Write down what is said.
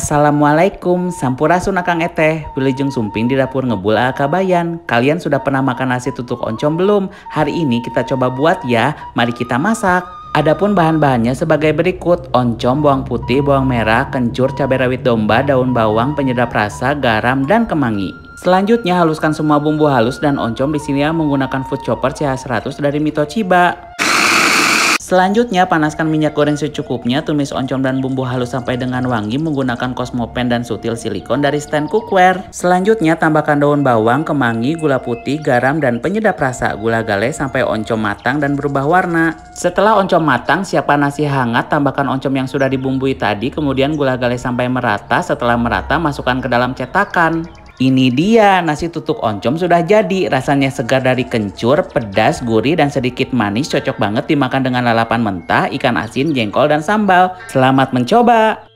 Assalamualaikum, sampurasun akang eteh, wilujeng sumping di dapur ngebul akabayan. Kalian sudah pernah makan nasi tutuk oncom belum? Hari ini kita coba buat ya, mari kita masak. Adapun bahan-bahannya sebagai berikut, oncom, bawang putih, bawang merah, kencur, cabai rawit domba, daun bawang, penyedap rasa, garam, dan kemangi. Selanjutnya haluskan semua bumbu halus dan oncom di sini ya menggunakan food chopper CH100 dari Mitochiba. Selanjutnya, panaskan minyak goreng secukupnya, tumis oncom dan bumbu halus sampai dengan wangi menggunakan kosmopen dan sutil silikon dari stand cookware. Selanjutnya, tambahkan daun bawang, kemangi, gula putih, garam, dan penyedap rasa gula gale sampai oncom matang dan berubah warna. Setelah oncom matang, siapkan nasi hangat, tambahkan oncom yang sudah dibumbui tadi, kemudian gula gale sampai merata. Setelah merata, masukkan ke dalam cetakan. Ini dia nasi tutuk oncom sudah jadi. Rasanya segar dari kencur, pedas, gurih, dan sedikit manis. Cocok banget dimakan dengan lalapan mentah, ikan asin, jengkol, dan sambal. Selamat mencoba!